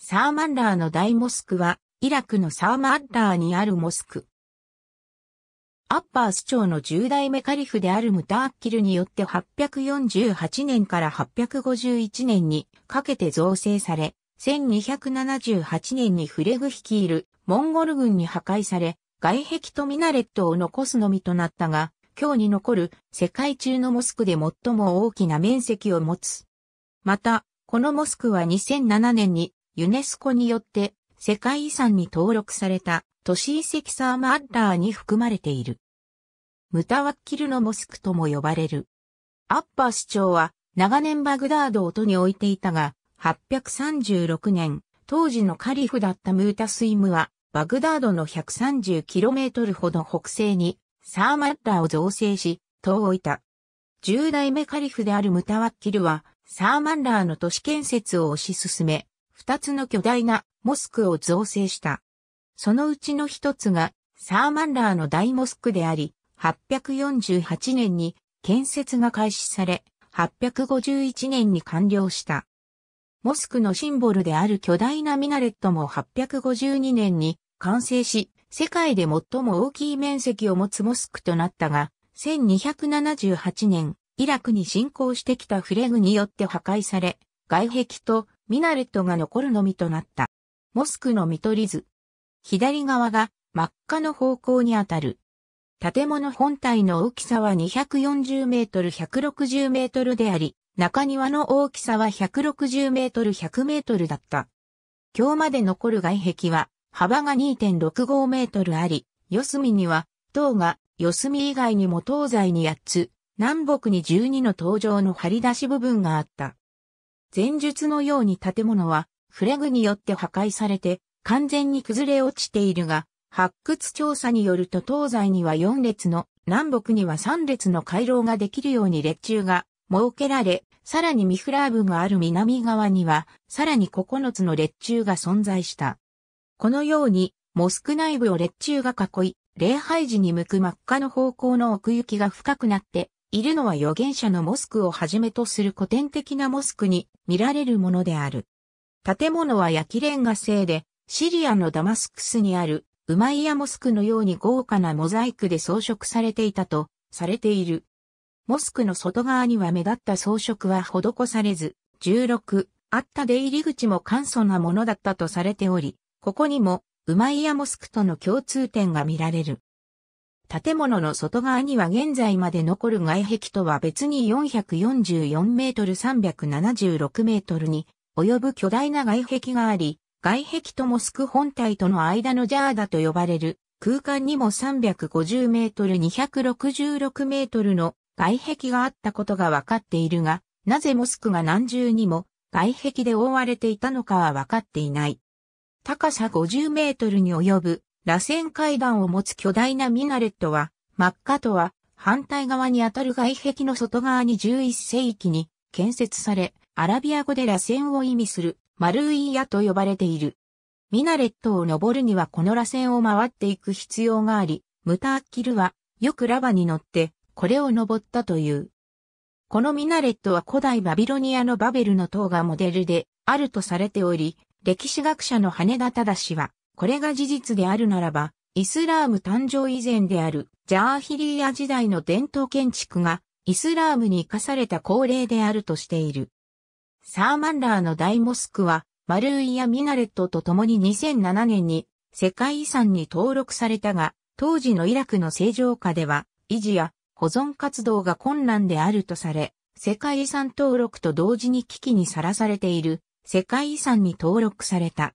サーマンダーの大モスクは、イラクのサーマンダーにあるモスク。アッパース朝の10代目カリフであるムターッキルによって848年から851年にかけて造成され、1278年にフレグ率いるモンゴル軍に破壊され、外壁とミナレットを残すのみとなったが、今日に残る世界中のモスクで最も大きな面積を持つ。また、このモスクは2007年にユネスコによって世界遺産に登録された都市遺跡サーマッラーに含まれている。ムタワッキルのモスクとも呼ばれる。アッパー市長は長年バグダードを都に置いていたが、836年、当時のカリフだったムータスイムは、バグダードの 130km ほど北西に、サーマッラーを造成し、都を置いた。10代目カリフであるムタワッキルは、サーマッラーの都市建設を推し進め、二つの巨大なモスクを造成した。そのうちの一つがサーマンラーの大モスクであり、848年に建設が開始され、851年に完了した。モスクのシンボルである巨大なミナレットも852年に完成し、世界で最も大きい面積を持つモスクとなったが、1278年、イラクに侵攻してきたフレグによって破壊され、外壁とミナレットが残るのみとなった。モスクの見取り図。左側が真っ赤の方向にあたる。建物本体の大きさは240メートル160メートルであり、中庭の大きさは160メートル100メートルだった。今日まで残る外壁は幅が2.65メートルあり、四隅には塔が四隅以外にも東西に8つ、南北に12の塔状の張り出し部分があった。前述のように建物はフレグによって破壊されて完全に崩れ落ちているが、発掘調査によると東西には4列の、南北には3列の回廊ができるように列柱が設けられ、さらにミフラー部がある南側には、さらに9つの列柱が存在した。このように、モスク内部を列柱が囲い、礼拝時に向く真っ赤の方向の奥行きが深くなって、いるのは預言者のモスクをはじめとする古典的なモスクに見られるものである。建物は焼きレンガ製で、シリアのダマスクスにあるウマイヤモスクのように豪華なモザイクで装飾されていたとされている。モスクの外側には目立った装飾は施されず、16、あった出入り口も簡素なものだったとされており、ここにもウマイヤモスクとの共通点が見られる。建物の外側には現在まで残る外壁とは別に444メートル376メートルに及ぶ巨大な外壁があり、外壁とモスク本体との間のジャーダと呼ばれる空間にも350メートル266メートルの外壁があったことがわかっているが、なぜモスクが何重にも外壁で覆われていたのかはわかっていない。高さ50メートルに及ぶ螺旋階段を持つ巨大なミナレットは、真っ赤とは反対側にあたる外壁の外側に11世紀に建設され、アラビア語で螺旋を意味するマルーイヤと呼ばれている。ミナレットを登るにはこの螺旋を回っていく必要があり、ムターッキルはよくラバに乗ってこれを登ったという。このミナレットは古代バビロニアのバベルの塔がモデルであるとされており、歴史学者の羽田忠はこれが事実であるならば、イスラーム誕生以前であるジャーヒリーア時代の伝統建築がイスラームに生かされた恒例であるとしている。サーマンラーの大モスクは、マルーイやミナレットと共に2007年に世界遺産に登録されたが、当時のイラクの正常化では、維持や保存活動が困難であるとされ、世界遺産登録と同時に危機にさらされている世界遺産に登録された。